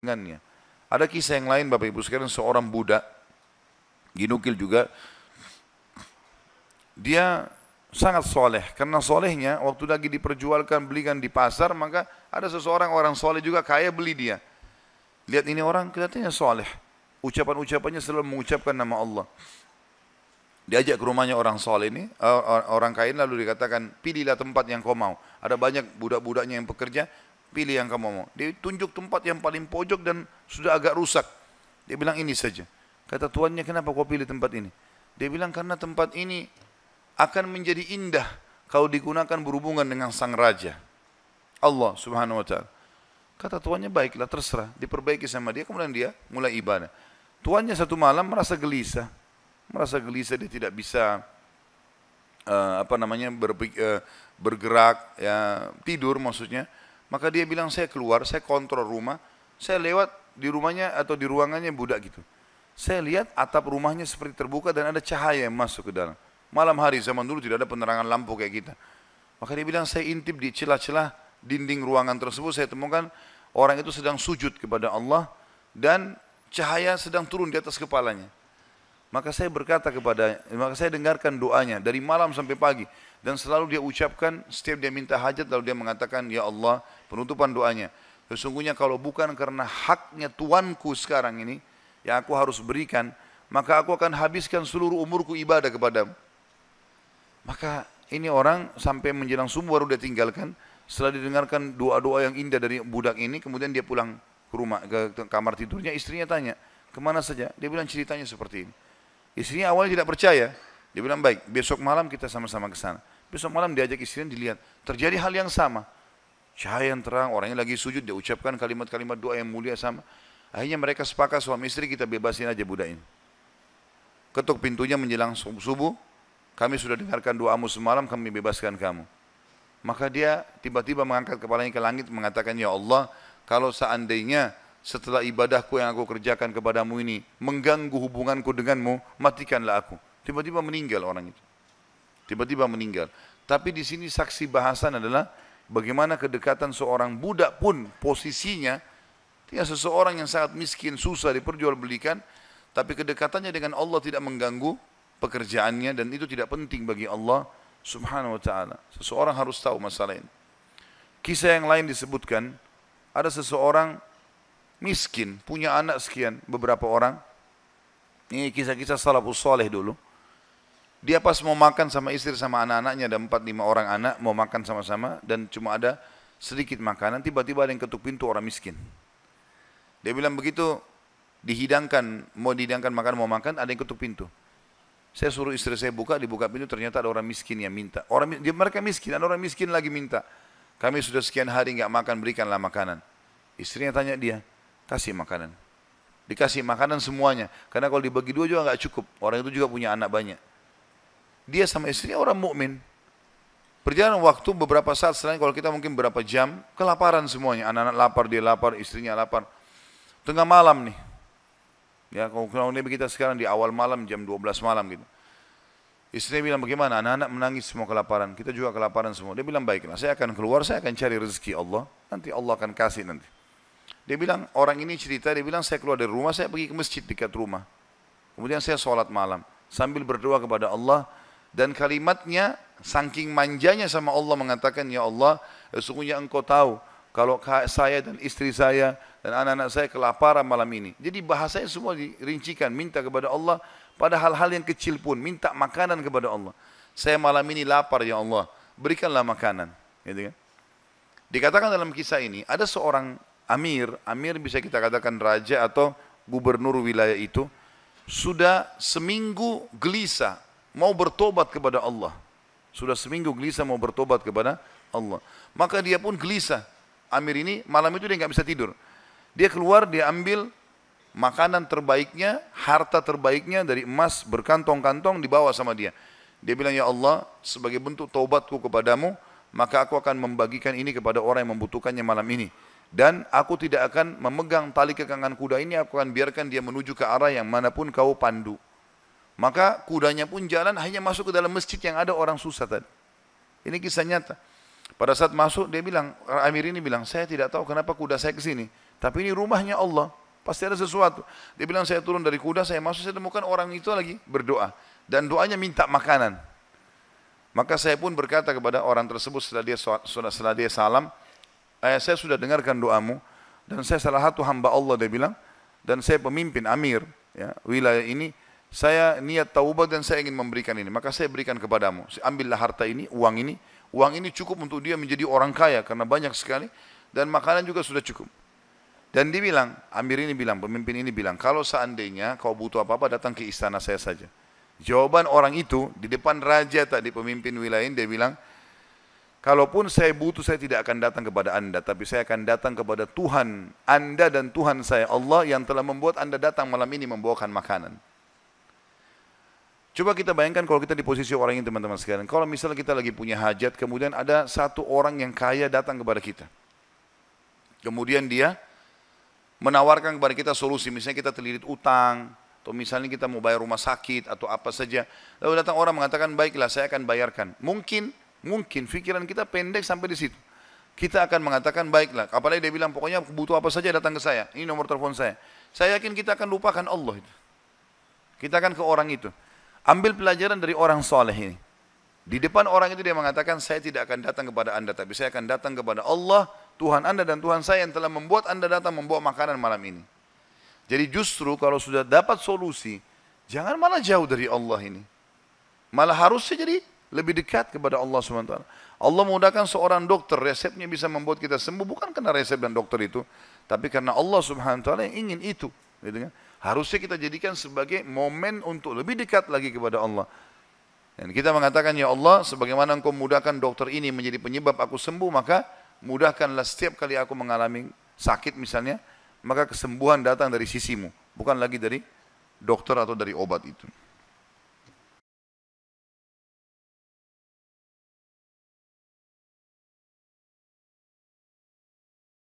dengannya. Ada kisah yang lain Bapak Ibu sekalian seorang budak dinukil juga dia sangat soleh karena solehnya waktu lagi diperjualkan belikan di pasar maka ada seseorang orang soleh juga kaya beli dia lihat ini orang kelihatannya soleh ucapan-ucapannya selalu mengucapkan nama Allah Diajak ke rumahnya orang soleh ini, eh, orang kain lalu dikatakan, pilihlah tempat yang kau mau. Ada banyak budak-budaknya yang pekerja, pilih yang kamu mau. Dia tunjuk tempat yang paling pojok dan sudah agak rusak. Dia bilang ini saja. Kata tuannya, kenapa kau pilih tempat ini? Dia bilang, karena tempat ini akan menjadi indah kalau digunakan berhubungan dengan sang raja. Allah subhanahu wa ta'ala. Kata tuannya baiklah terserah, diperbaiki sama dia, kemudian dia mulai ibadah. Tuannya satu malam merasa gelisah merasa gelisah dia tidak bisa uh, apa namanya berpik, uh, bergerak ya tidur maksudnya maka dia bilang saya keluar saya kontrol rumah saya lewat di rumahnya atau di ruangannya budak gitu saya lihat atap rumahnya seperti terbuka dan ada cahaya yang masuk ke dalam malam hari zaman dulu tidak ada penerangan lampu kayak kita maka dia bilang saya intip di celah-celah dinding ruangan tersebut saya temukan orang itu sedang sujud kepada Allah dan cahaya sedang turun di atas kepalanya maka saya berkata kepada, maka saya dengarkan doanya dari malam sampai pagi. Dan selalu dia ucapkan, setiap dia minta hajat, lalu dia mengatakan, Ya Allah, penutupan doanya. Sesungguhnya kalau bukan karena haknya Tuanku sekarang ini, yang aku harus berikan, maka aku akan habiskan seluruh umurku ibadah kepadamu. Maka ini orang sampai menjelang subuh baru dia tinggalkan, setelah didengarkan doa-doa yang indah dari budak ini, kemudian dia pulang ke rumah, ke kamar tidurnya, istrinya tanya, kemana saja? Dia bilang ceritanya seperti ini. Istrinya awalnya tidak percaya. Dia bilang, baik, besok malam kita sama-sama ke sana. Besok malam diajak istrinya dilihat. Terjadi hal yang sama. Cahaya yang terang, orangnya lagi sujud, dia ucapkan kalimat-kalimat doa yang mulia sama. Akhirnya mereka sepakat suami istri kita bebasin aja budak ini. Ketuk pintunya menjelang subuh, kami sudah dengarkan doamu semalam, kami bebaskan kamu. Maka dia tiba-tiba mengangkat kepalanya ke langit mengatakan, Ya Allah, kalau seandainya setelah ibadahku yang aku kerjakan kepadamu ini mengganggu hubunganku denganmu, matikanlah aku. Tiba-tiba meninggal orang itu. Tiba-tiba meninggal. Tapi di sini saksi bahasan adalah bagaimana kedekatan seorang budak pun posisinya dia seseorang yang sangat miskin, susah diperjualbelikan, tapi kedekatannya dengan Allah tidak mengganggu pekerjaannya dan itu tidak penting bagi Allah Subhanahu wa taala. Seseorang harus tahu masalah ini. Kisah yang lain disebutkan ada seseorang miskin, punya anak sekian, beberapa orang. Ini kisah-kisah salafus soleh dulu. Dia pas mau makan sama istri sama anak-anaknya, ada empat lima orang anak mau makan sama-sama dan cuma ada sedikit makanan, tiba-tiba ada yang ketuk pintu orang miskin. Dia bilang begitu, dihidangkan, mau dihidangkan makan, mau makan, ada yang ketuk pintu. Saya suruh istri saya buka, dibuka pintu ternyata ada orang miskin yang minta. Orang dia mereka miskin, ada orang miskin lagi minta. Kami sudah sekian hari nggak makan, berikanlah makanan. Istrinya tanya dia, Kasih makanan. Dikasih makanan semuanya. Karena kalau dibagi dua juga nggak cukup. Orang itu juga punya anak banyak. Dia sama istrinya orang mukmin. Perjalanan waktu beberapa saat selain kalau kita mungkin berapa jam, kelaparan semuanya. Anak-anak lapar, dia lapar, istrinya lapar. Tengah malam nih. Ya, kalau kurang lebih kita sekarang di awal malam jam 12 malam gitu. Istrinya bilang bagaimana? Anak-anak menangis semua kelaparan. Kita juga kelaparan semua. Dia bilang baiklah, saya akan keluar, saya akan cari rezeki Allah. Nanti Allah akan kasih nanti. Dia bilang, orang ini cerita, dia bilang saya keluar dari rumah, saya pergi ke masjid dekat rumah. Kemudian saya sholat malam sambil berdoa kepada Allah dan kalimatnya saking manjanya sama Allah mengatakan ya Allah sesungguhnya engkau tahu kalau saya dan istri saya dan anak-anak saya kelaparan malam ini. Jadi bahasanya semua dirincikan, minta kepada Allah pada hal-hal yang kecil pun, minta makanan kepada Allah. Saya malam ini lapar ya Allah, berikanlah makanan. Gitu kan? Dikatakan dalam kisah ini, ada seorang amir, amir bisa kita katakan raja atau gubernur wilayah itu, sudah seminggu gelisah, mau bertobat kepada Allah. Sudah seminggu gelisah mau bertobat kepada Allah. Maka dia pun gelisah. Amir ini malam itu dia nggak bisa tidur. Dia keluar, dia ambil makanan terbaiknya, harta terbaiknya dari emas berkantong-kantong dibawa sama dia. Dia bilang, Ya Allah, sebagai bentuk taubatku kepadamu, maka aku akan membagikan ini kepada orang yang membutuhkannya malam ini dan aku tidak akan memegang tali kekangan kuda ini, aku akan biarkan dia menuju ke arah yang manapun kau pandu. Maka kudanya pun jalan hanya masuk ke dalam masjid yang ada orang susah tadi. Ini kisah nyata. Pada saat masuk dia bilang, Amir ini bilang, saya tidak tahu kenapa kuda saya ke sini. Tapi ini rumahnya Allah. Pasti ada sesuatu. Dia bilang saya turun dari kuda, saya masuk, saya temukan orang itu lagi berdoa. Dan doanya minta makanan. Maka saya pun berkata kepada orang tersebut setelah dia, setelah dia salam, eh, saya sudah dengarkan doamu dan saya salah satu hamba Allah dia bilang dan saya pemimpin amir ya, wilayah ini saya niat taubat dan saya ingin memberikan ini maka saya berikan kepadamu ambillah harta ini uang ini uang ini cukup untuk dia menjadi orang kaya karena banyak sekali dan makanan juga sudah cukup dan dia bilang amir ini bilang pemimpin ini bilang kalau seandainya kau butuh apa-apa datang ke istana saya saja jawaban orang itu di depan raja tadi pemimpin wilayah ini dia bilang Kalaupun saya butuh, saya tidak akan datang kepada anda, tapi saya akan datang kepada Tuhan anda dan Tuhan saya, Allah yang telah membuat anda datang malam ini membawakan makanan. Coba kita bayangkan kalau kita di posisi orang ini teman-teman sekalian. Kalau misalnya kita lagi punya hajat, kemudian ada satu orang yang kaya datang kepada kita. Kemudian dia menawarkan kepada kita solusi. Misalnya kita terlilit utang, atau misalnya kita mau bayar rumah sakit atau apa saja. Lalu datang orang mengatakan, baiklah saya akan bayarkan. Mungkin Mungkin pikiran kita pendek sampai di situ. Kita akan mengatakan baiklah. Apalagi dia bilang pokoknya butuh apa saja datang ke saya. Ini nomor telepon saya. Saya yakin kita akan lupakan Allah itu. Kita akan ke orang itu. Ambil pelajaran dari orang soleh ini. Di depan orang itu dia mengatakan saya tidak akan datang kepada anda tapi saya akan datang kepada Allah Tuhan anda dan Tuhan saya yang telah membuat anda datang membawa makanan malam ini. Jadi justru kalau sudah dapat solusi jangan malah jauh dari Allah ini. Malah harusnya jadi lebih dekat kepada Allah SWT. Allah memudahkan seorang dokter, resepnya bisa membuat kita sembuh. Bukan karena resep dan dokter itu. Tapi karena Allah Subhanahu yang ingin itu. Gitu kan? Harusnya kita jadikan sebagai momen untuk lebih dekat lagi kepada Allah. Dan kita mengatakan, Ya Allah, sebagaimana engkau mudahkan dokter ini menjadi penyebab aku sembuh, maka mudahkanlah setiap kali aku mengalami sakit misalnya, maka kesembuhan datang dari sisimu, bukan lagi dari dokter atau dari obat itu.